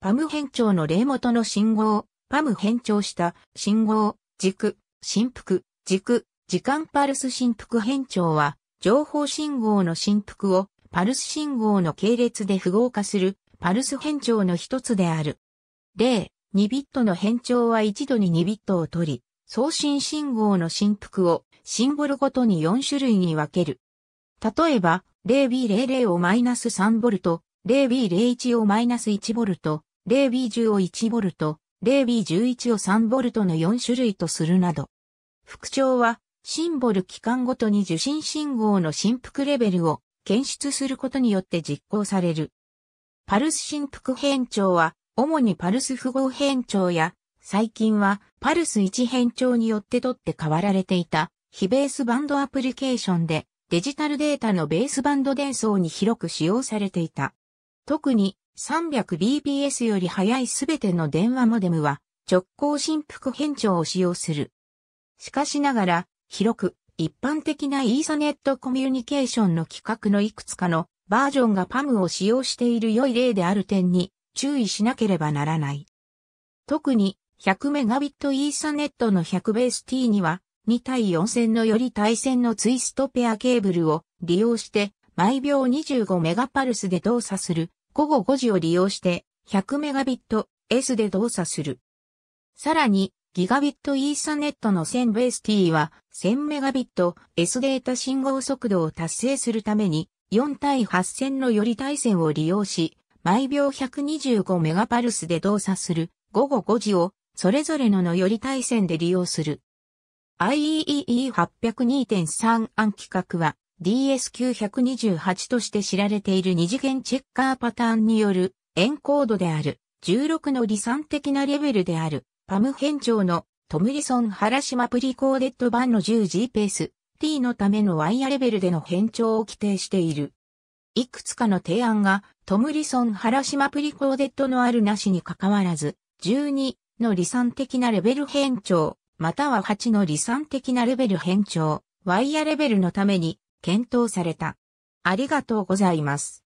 パム変調の例元の信号、パム変調した信号、軸、振幅、軸、時間パルス振幅変調は、情報信号の振幅をパルス信号の系列で符号化するパルス変調の一つである。例、2ビットの変調は一度に2ビットを取り、送信信号の振幅をシンボルごとに4種類に分ける。例えば、0B00 をマイナス3ボルト、0B01 をマイナス1ボルト、0B10 を 1V、0B11 を 3V の4種類とするなど。副調は、シンボル期間ごとに受信信号の振幅レベルを検出することによって実行される。パルス振幅変調は、主にパルス符号変調や、最近はパルス1変調によって取って代わられていた、非ベースバンドアプリケーションで、デジタルデータのベースバンド伝送に広く使用されていた。特に 300bps より速いすべての電話モデムは直行振幅変調を使用する。しかしながら、広く一般的なイーサネットコミュニケーションの規格のいくつかのバージョンがパムを使用している良い例である点に注意しなければならない。特に 100Mbit イーサネットの 100BST には2対4線のより対線のツイストペアケーブルを利用して毎秒 25Mbps で動作する午後5時を利用して 100Mbps で動作する。さらに、ギガビットイーサネットの1000ベー T は 1000Mbps データ信号速度を達成するために4対8000のより対戦を利用し、毎秒125メガパルスで動作する午後5時をそれぞれののより対戦で利用する。IEEE802.3 案規格は DS928 として知られている二次元チェッカーパターンによるエンコードである16の理算的なレベルであるパム変調のトムリソン・原島プリコーデッド版の 10G ペース T のためのワイヤレベルでの変調を規定している。いくつかの提案がトムリソン・原島プリコーデッドのあるなしに関わらず12の理算的なレベル変調または8の理算的なレベル変調ワイヤレベルのために検討された。ありがとうございます。